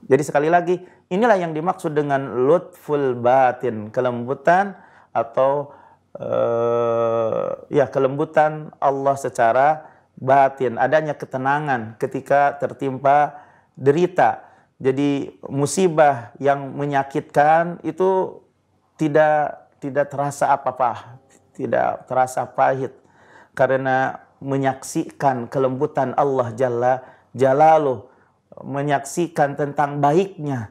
Jadi sekali lagi, inilah yang dimaksud dengan lutful batin, kelembutan atau uh, ya kelembutan Allah secara batin, adanya ketenangan ketika tertimpa derita. Jadi musibah yang menyakitkan itu tidak tidak terasa apa-apa, tidak terasa pahit karena menyaksikan kelembutan Allah Jalla Jalaluh, menyaksikan tentang baiknya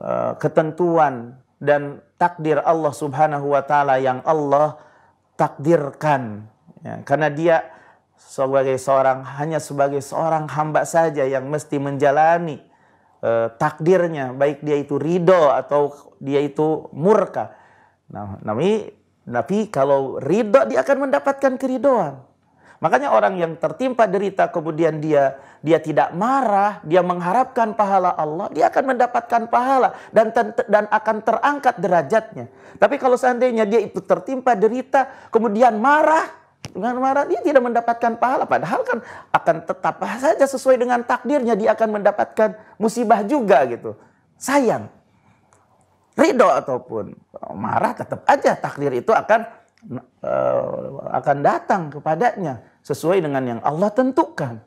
eh, ketentuan dan takdir Allah Subhanahu wa taala yang Allah takdirkan. Ya, karena dia sebagai seorang hanya sebagai seorang hamba saja yang mesti menjalani eh, takdirnya baik dia itu ridho atau dia itu murka. Nah, tapi, tapi kalau ridho dia akan mendapatkan keridoan. Makanya orang yang tertimpa derita kemudian dia dia tidak marah, dia mengharapkan pahala Allah, dia akan mendapatkan pahala dan dan akan terangkat derajatnya. Tapi kalau seandainya dia itu tertimpa derita kemudian marah, marah dia tidak mendapatkan pahala padahal kan akan tetap saja sesuai dengan takdirnya dia akan mendapatkan musibah juga gitu. Sayang. Ridho ataupun marah tetap aja takdir itu akan uh, akan datang kepadanya sesuai dengan yang Allah tentukan.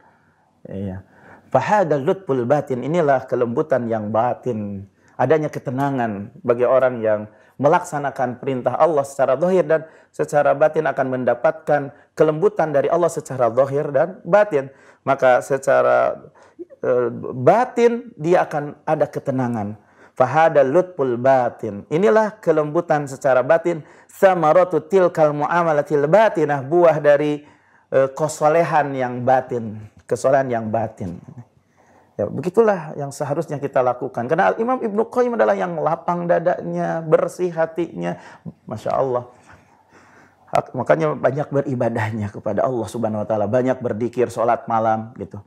Iya. Fahadal lutful batin inilah kelembutan yang batin, adanya ketenangan bagi orang yang melaksanakan perintah Allah secara dohir dan secara batin akan mendapatkan kelembutan dari Allah secara dohir dan batin. Maka secara e, batin dia akan ada ketenangan. Fahada lutful batin. Inilah kelembutan secara batin. Samaratu tilkal mu'amalatil batinah. Buah dari e, kesolehan yang batin. Kesolehan yang batin. Ya, begitulah yang seharusnya kita lakukan. Karena Imam Ibnu Qayyim adalah yang lapang dadanya, bersih hatinya. Masya Allah. Makanya banyak beribadahnya kepada Allah Subhanahu wa taala, banyak berzikir, salat malam gitu.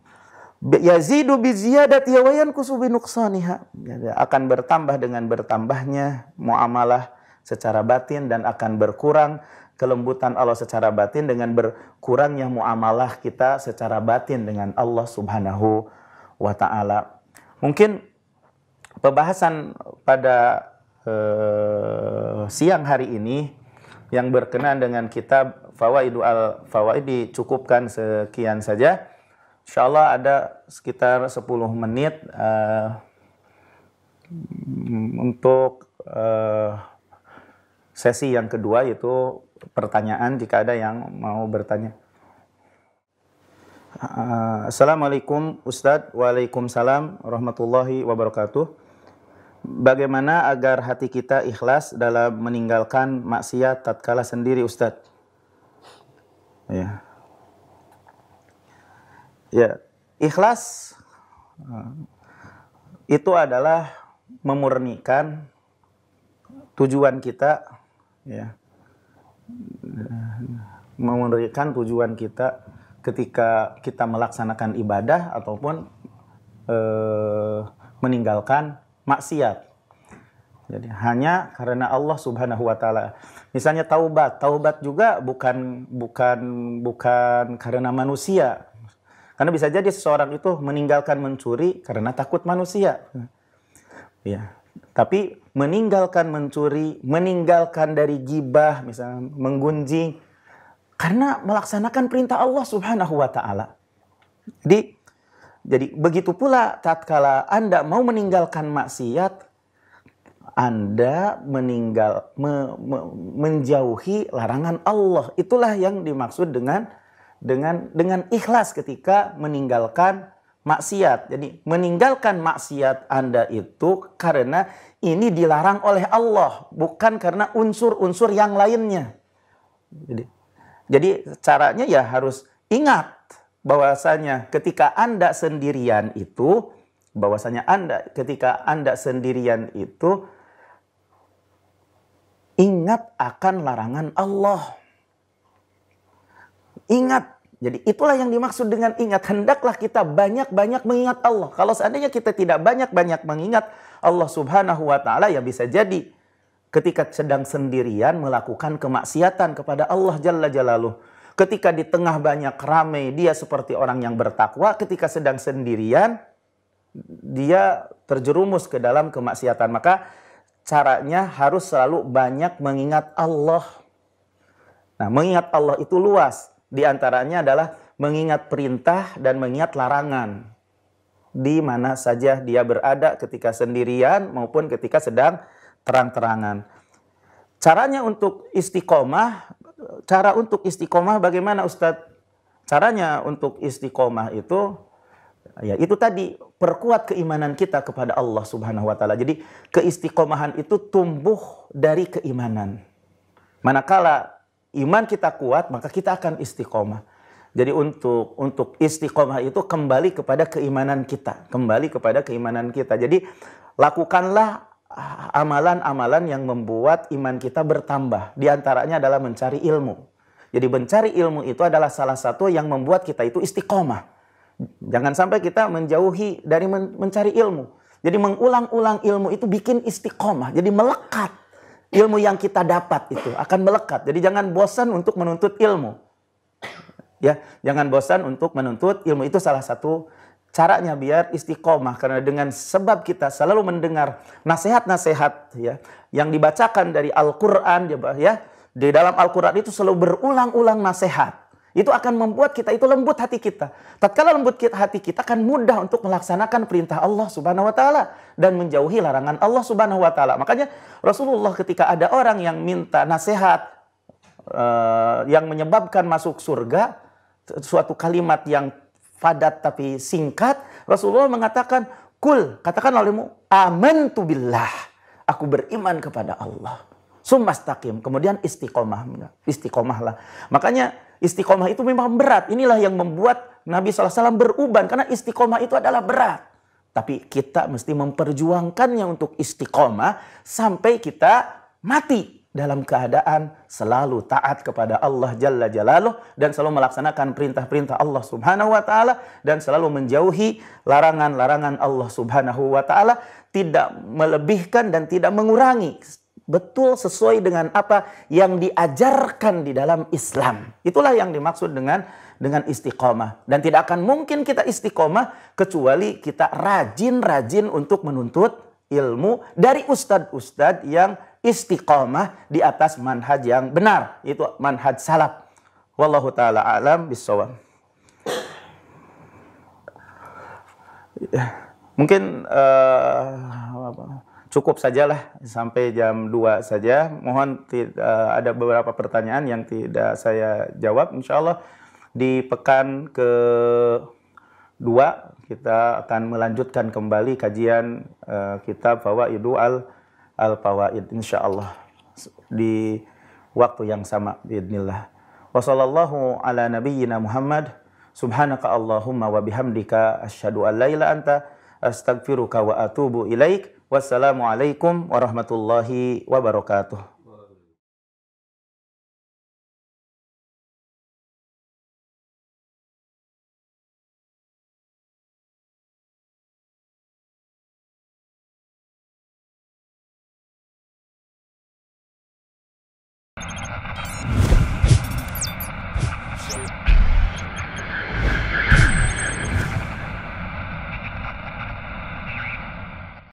Yazidu bi ziyadati wa yanqusu ya, Akan bertambah dengan bertambahnya muamalah secara batin dan akan berkurang kelembutan Allah secara batin dengan berkurangnya muamalah kita secara batin dengan Allah Subhanahu wa wa taala. Mungkin pembahasan pada eh, siang hari ini yang berkenaan dengan kitab Fawaidu al Fawaid dicukupkan sekian saja. Insya Allah ada sekitar 10 menit eh, untuk eh, sesi yang kedua yaitu pertanyaan jika ada yang mau bertanya. Ah, assalamualaikum Ustadz, Waalaikumsalam Warahmatullahi Wabarakatuh Bagaimana agar hati kita ikhlas dalam meninggalkan maksiat tatkala sendiri Ustadz? Ya. Ya, ikhlas ah, itu adalah memurnikan tujuan kita ya memurnikan tujuan kita ketika kita melaksanakan ibadah ataupun eh, meninggalkan maksiat. Jadi hanya karena Allah Subhanahu wa taala. Misalnya taubat, taubat juga bukan bukan bukan karena manusia. Karena bisa jadi seseorang itu meninggalkan mencuri karena takut manusia. Ya. Tapi meninggalkan mencuri, meninggalkan dari gibah, misalnya menggunjing, karena melaksanakan perintah Allah Subhanahu wa taala. Jadi jadi begitu pula tatkala Anda mau meninggalkan maksiat, Anda meninggal me, me, menjauhi larangan Allah. Itulah yang dimaksud dengan dengan dengan ikhlas ketika meninggalkan maksiat. Jadi meninggalkan maksiat Anda itu karena ini dilarang oleh Allah, bukan karena unsur-unsur yang lainnya. Jadi jadi caranya ya harus ingat bahwasanya ketika Anda sendirian itu bahwasanya Anda ketika Anda sendirian itu ingat akan larangan Allah. Ingat. Jadi itulah yang dimaksud dengan ingat. Hendaklah kita banyak-banyak mengingat Allah. Kalau seandainya kita tidak banyak-banyak mengingat Allah Subhanahu wa taala ya bisa jadi ketika sedang sendirian melakukan kemaksiatan kepada Allah Jalla Jalaluh. Ketika di tengah banyak ramai dia seperti orang yang bertakwa, ketika sedang sendirian dia terjerumus ke dalam kemaksiatan. Maka caranya harus selalu banyak mengingat Allah. Nah, mengingat Allah itu luas. Di antaranya adalah mengingat perintah dan mengingat larangan. Di mana saja dia berada ketika sendirian maupun ketika sedang terang-terangan. Caranya untuk istiqomah, cara untuk istiqomah bagaimana Ustadz? Caranya untuk istiqomah itu, ya itu tadi perkuat keimanan kita kepada Allah Subhanahu Wa Taala. Jadi keistiqomahan itu tumbuh dari keimanan. Manakala iman kita kuat, maka kita akan istiqomah. Jadi untuk untuk istiqomah itu kembali kepada keimanan kita, kembali kepada keimanan kita. Jadi lakukanlah amalan-amalan yang membuat iman kita bertambah. Di antaranya adalah mencari ilmu. Jadi mencari ilmu itu adalah salah satu yang membuat kita itu istiqomah. Jangan sampai kita menjauhi dari men mencari ilmu. Jadi mengulang-ulang ilmu itu bikin istiqomah. Jadi melekat. Ilmu yang kita dapat itu akan melekat. Jadi jangan bosan untuk menuntut ilmu. Ya, jangan bosan untuk menuntut ilmu itu salah satu Caranya biar istiqomah karena dengan sebab kita selalu mendengar nasihat-nasihat ya yang dibacakan dari Al-Qur'an ya di dalam Al-Qur'an itu selalu berulang-ulang nasihat. Itu akan membuat kita itu lembut hati kita. Tatkala lembut kita, hati kita akan mudah untuk melaksanakan perintah Allah Subhanahu wa taala dan menjauhi larangan Allah Subhanahu wa taala. Makanya Rasulullah ketika ada orang yang minta nasihat eh, yang menyebabkan masuk surga suatu kalimat yang padat tapi singkat, Rasulullah mengatakan, "Kul, katakan olehmu, tu billah. Aku beriman kepada Allah." sumastakim kemudian istiqomah. Istiqomahlah. Makanya istiqomah itu memang berat. Inilah yang membuat Nabi SAW beruban. Karena istiqomah itu adalah berat. Tapi kita mesti memperjuangkannya untuk istiqomah sampai kita mati dalam keadaan selalu taat kepada Allah Jalla Jalaluh dan selalu melaksanakan perintah-perintah Allah Subhanahu wa taala dan selalu menjauhi larangan-larangan Allah Subhanahu wa taala, tidak melebihkan dan tidak mengurangi betul sesuai dengan apa yang diajarkan di dalam Islam. Itulah yang dimaksud dengan dengan istiqomah dan tidak akan mungkin kita istiqomah kecuali kita rajin-rajin untuk menuntut ilmu dari ustadz-ustadz yang istiqomah di atas manhaj yang benar itu manhaj salaf wallahu taala alam bisawab mungkin uh, cukup sajalah sampai jam 2 saja mohon uh, ada beberapa pertanyaan yang tidak saya jawab insyaallah di pekan ke dua kita akan melanjutkan kembali kajian uh, kitab Fawaidu al al Fawaid Allah di waktu yang sama باذنillah. Wa ala nabiyyina Muhammad subhanaka Allahumma wa bihamdika asyhadu an la ilaha anta astaghfiruka wa atubu ilaik. wassalamu alaikum warahmatullahi wabarakatuh.